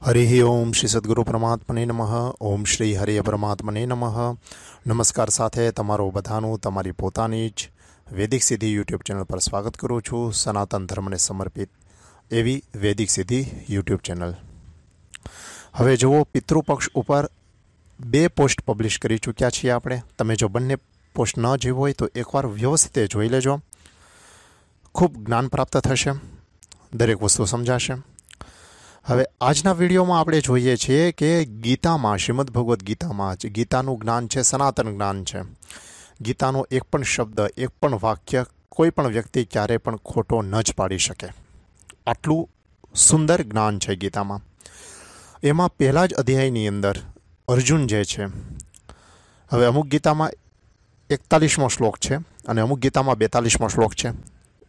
હરિ ઓમ શ્રી સદગુરુ પરમાત્મને નમઃ ઓમ શ્રી હરિ પરમાત્મને નમઃ નમસ્કાર સાથે તમારો બધાનું તમારી પોતાની જ વૈદિક સિદ્ધિ યુટ્યુબ ચેનલ પર સ્વાગત કરું છું સનાતન ધર્મને સમર્પિત એવી વૈદિક સિદ્ધિ યુટ્યુબ ચેનલ હવે જુઓ પિતૃપક્ષ ઉપર બે પોસ્ટ પબ્લિશ કરી ચૂક્યા છીએ આપણે તમે જો બંને પોસ્ટ ન જોઈ હોય તો એકવાર વ્યવસ્થિત જોઈ લેજો ખૂબ જ્ઞાન પ્રાપ્ત થશે દરેક વસ્તુ સમજાશે હવે આજના વિડીયોમાં આપણે જોઈએ છીએ કે ગીતામાં શ્રીમદ ભગવદ્ ગીતામાં ગીતાનું જ્ઞાન છે સનાતન જ્ઞાન છે ગીતાનો એક પણ શબ્દ એક પણ વાક્ય કોઈ પણ વ્યક્તિ ક્યારેય પણ ખોટો ન જ પાડી શકે આટલું સુંદર જ્ઞાન છે ગીતામાં એમાં પહેલાં જ અધ્યાયની અંદર અર્જુન જે છે હવે અમુક ગીતામાં એકતાલીસમો શ્લોક છે અને અમુક ગીતામાં બેતાલીસમો શ્લોક છે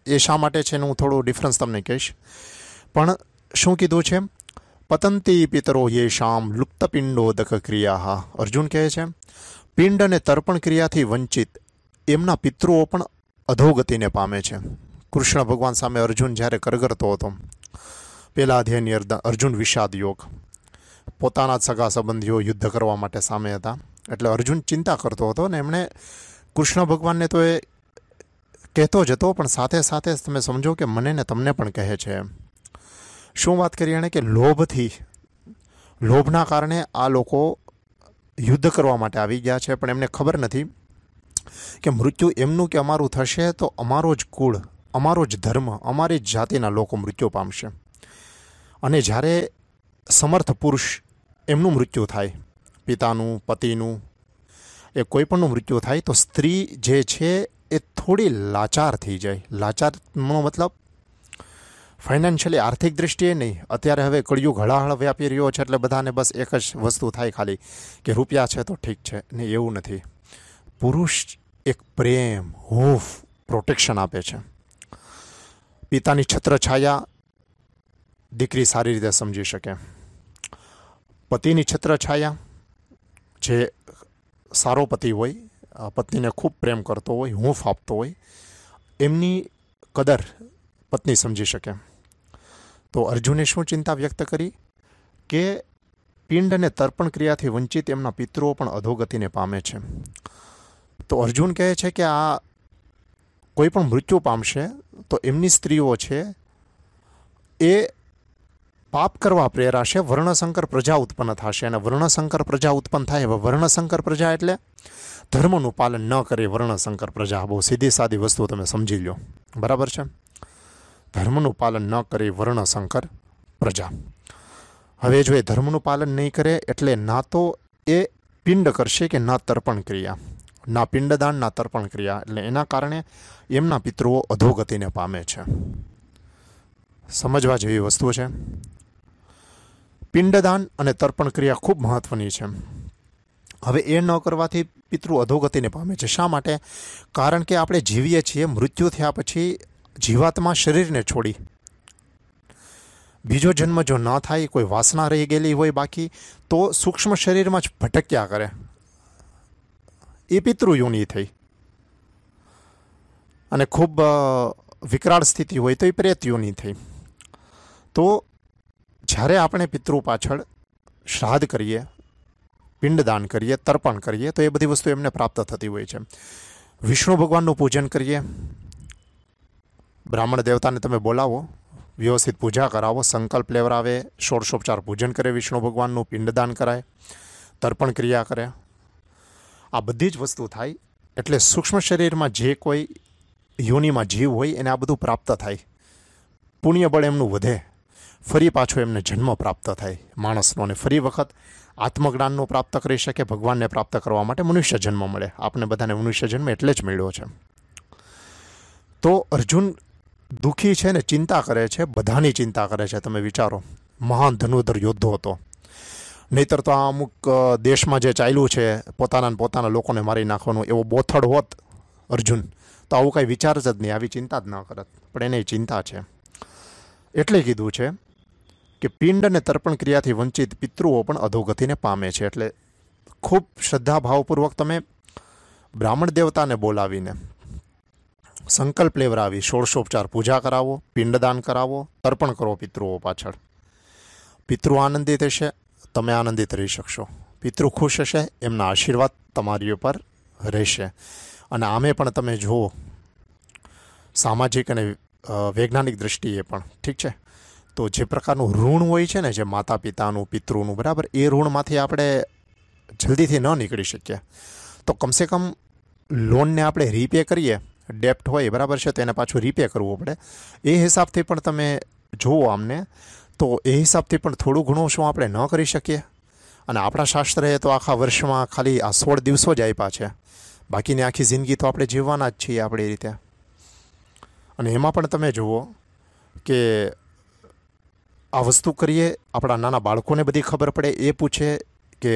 એ શા માટે છે એનું હું થોડું ડિફરન્સ તમને કહીશ પણ શું કીધું છે પતંતી પિતરો યે શામ યેશામ લુપ્તપિંડોદક ક્રિયા અર્જુન કહે છે પિંડ અને તર્પણ ક્રિયાથી વંચિત એમના પિતૃઓ પણ અધોગતિને પામે છે કૃષ્ણ ભગવાન સામે અર્જુન જ્યારે કરગરતો હતો પહેલા અધ્યાયની અર્જુન વિષાદ યોગ પોતાના જ સગા સંબંધીઓ યુદ્ધ કરવા માટે સામે હતા એટલે અર્જુન ચિંતા કરતો હતો અને એમણે કૃષ્ણ ભગવાનને તો એ કહેતો જ હતો પણ સાથે સાથે તમે સમજો કે મને ને તમને પણ કહે છે એમ શું વાત કરી એણે કે લોભથી લોભના કારણે આ લોકો યુદ્ધ કરવા માટે આવી ગયા છે પણ એમને ખબર નથી કે મૃત્યુ એમનું કે અમારું થશે તો અમારો જ કુળ અમારો જ ધર્મ અમારી જ જાતિના લોકો મૃત્યુ પામશે અને જ્યારે સમર્થ પુરુષ એમનું મૃત્યુ થાય પિતાનું પતિનું એ કોઈપણનું મૃત્યુ થાય તો સ્ત્રી જે છે એ થોડી લાચાર થઈ જાય લાચારનો મતલબ ફાઇનાન્શિયલી આર્થિક દૃષ્ટિએ નહીં અત્યારે હવે કળિયુગ હળાહળ વ્યાપી રહ્યો છે એટલે બધાને બસ એક જ વસ્તુ થાય ખાલી કે રૂપિયા છે તો ઠીક છે ને એવું નથી પુરુષ એક પ્રેમ હૂફ પ્રોટેક્શન આપે છે પિતાની છત્રછાયા દીકરી સારી રીતે સમજી શકે પતિની છત્રછાયા જે સારો પતિ હોય પત્નીને ખૂબ પ્રેમ કરતો હોય હૂંફ આપતો હોય એમની કદર પત્ની સમજી શકે તો અર્જુને શું ચિંતા વ્યક્ત કરી કે પિંડ અને તર્પણ ક્રિયાથી વંચિત એમના પિતૃઓ પણ અધોગતિને પામે છે તો અર્જુન કહે છે કે આ કોઈ પણ મૃત્યુ પામશે તો એમની સ્ત્રીઓ છે એ પાપ કરવા પ્રેરાશે વર્ણશંકર પ્રજા ઉત્પન્ન થશે અને વર્ણશંકર પ્રજા ઉત્પન્ન થાય હવે વર્ણશંકર પ્રજા એટલે ધર્મનું પાલન ન કરે વર્ણશંકર પ્રજા બહુ સીધી સાદી વસ્તુ તમે સમજી લો બરાબર છે ધર્મનું પાલન ન કરે વર્ણશંકર પ્રજા હવે જો એ ધર્મનું પાલન નહીં કરે એટલે ના તો એ પિંડ કરશે કે ના તર્પણ ક્રિયા ના પિંડદાન ના તર્પણ ક્રિયા એટલે એના કારણે એમના પિતૃઓ અધોગતિને પામે છે સમજવા જેવી વસ્તુ છે પિંડદાન અને તર્પણ ક્રિયા ખૂબ મહત્વની છે હવે એ ન કરવાથી પિતૃ અધોગતિને પામે છે શા માટે કારણ કે આપણે જીવીએ છીએ મૃત્યુ થયા પછી જીવાત્મા શરીરને છોડી બીજો જન્મ જો ન થાય કોઈ વાસના રહી ગયેલી હોય બાકી તો સૂક્ષ્મ શરીરમાં જ ભટક્યા કરે એ પિતૃ પિતૃયુની થઈ અને ખૂબ વિકરાળ સ્થિતિ હોય તો એ પ્રેત પ્રેતયુની થઈ તો જ્યારે આપણે પિતૃ પાછળ શ્રાદ્ધ કરીએ પિંડદાન કરીએ તર્પણ કરીએ તો એ બધી વસ્તુ એમને પ્રાપ્ત થતી હોય છે વિષ્ણુ ભગવાનનું પૂજન કરીએ બ્રાહ્મણ દેવતાને તમે બોલાવો વ્યવસ્થિત પૂજા કરાવો સંકલ્પ લેવરાવે ષોડશોપચાર પૂજન કરે વિષ્ણુ ભગવાનનું પિંડદાન કરાય તર્પણ ક્રિયા કરે આ બધી જ વસ્તુ થાય એટલે સૂક્ષ્મ શરીરમાં જે કોઈ યોનિમાં જીવ હોય એને આ બધું પ્રાપ્ત થાય પુણ્યબળ એમનું વધે ફરી પાછો એમને જન્મ પ્રાપ્ત થાય માણસનો અને ફરી વખત આત્મજ્ઞાનનું પ્રાપ્ત કરી શકે ભગવાનને પ્રાપ્ત કરવા માટે મનુષ્ય જન્મ મળે આપણે બધાને મનુષ્ય જન્મ એટલે જ મળ્યો છે તો અર્જુન દુઃખી છે ને ચિંતા કરે છે બધાની ચિંતા કરે છે તમે વિચારો મહાન ધનુધર યોદ્ધો હતો નહીતર તો આ અમુક દેશમાં જે ચાલ્યું છે પોતાના પોતાના લોકોને મારી નાખવાનો એવો બોથડ હોત અર્જુન તો આવું કાંઈ વિચાર જ નહીં આવી ચિંતા જ ન કરત પણ એને ચિંતા છે એટલે કીધું છે કે પિંડ અને તર્પણ ક્રિયાથી વંચિત પિતૃઓ પણ અધોગતિને પામે છે એટલે ખૂબ શ્રદ્ધાભાવપૂર્વક તમે બ્રાહ્મણ દેવતાને બોલાવીને સંકલ્પ લેવરાવી ષોડશોપચાર પૂજા કરાવો પિંડદાન કરાવો તર્પણ કરો પિતૃઓ પાછળ પિતૃ આનંદિત હશે તમે આનંદિત રહી શકશો પિતૃ ખુશ હશે એમના આશીર્વાદ તમારી ઉપર રહેશે અને આમે પણ તમે જુઓ સામાજિક અને વૈજ્ઞાનિક દૃષ્ટિએ પણ ઠીક છે તો જે પ્રકારનું ઋણ હોય છે ને જે માતા પિતાનું પિતૃનું બરાબર એ ઋણમાંથી આપણે જલ્દીથી ન નીકળી શકીએ તો કમસે કમ લોનને આપણે રીપે કરીએ ડેપ્ટ હોય બરાબર છે તેને પાછું રિપે કરવું પડે એ હિસાબથી પણ તમે જુઓ આમને તો એ હિસાબથી પણ થોડું ઘણું શું આપણે ન કરી શકીએ અને આપણા શાસ્ત્રએ તો આખા વર્ષમાં ખાલી આ સોળ દિવસો જ આપ્યા છે બાકીની આખી જિંદગી તો આપણે જીવવાના જ છીએ આપણી રીતે અને એમાં પણ તમે જુઓ કે આ વસ્તુ કરીએ આપણા નાના બાળકોને બધી ખબર પડે એ પૂછે કે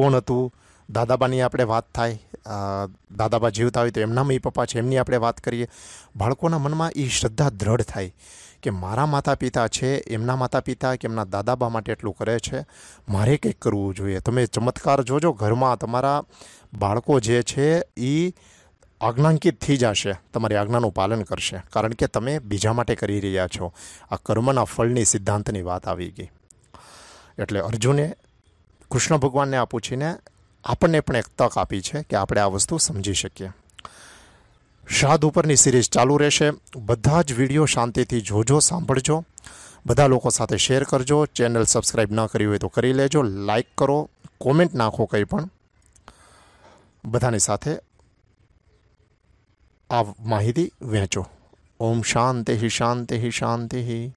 કોણ હતું દાદાબાની આપણે વાત થાય દાદાબા જીવતા હોય તો એમના મમ્મી પપ્પા છે એમની આપણે વાત કરીએ બાળકોના મનમાં એ શ્રદ્ધા દ્રઢ થાય કે મારા માતા પિતા છે એમના માતા પિતા કે એમના દાદાબા માટે એટલું કરે છે મારે કંઈક કરવું જોઈએ તમે ચમત્કાર જોજો ઘરમાં તમારા બાળકો જે છે એ આજ્ઞાંકિત થઈ જશે તમારી આજ્ઞાનું પાલન કરશે કારણ કે તમે બીજા માટે કરી રહ્યા છો આ કર્મના ફળની સિદ્ધાંતની વાત આવી ગઈ એટલે અર્જુને કૃષ્ણ ભગવાનને આ પૂછીને આપણને પણ એક તક આપી છે કે આપણે આ વસ્તુ સમજી શકીએ શાદ ઉપરની સિરીઝ ચાલુ રહેશે બધા જ વિડીયો શાંતિથી જોજો સાંભળજો બધા લોકો સાથે શેર કરજો ચેનલ સબસ્ક્રાઈબ ન કરી હોય તો કરી લેજો લાઇક કરો કોમેન્ટ નાખો કંઈ પણ બધાની સાથે આ માહિતી વહેંચો ઓમ શાંતિ શાંતિ શાંતિ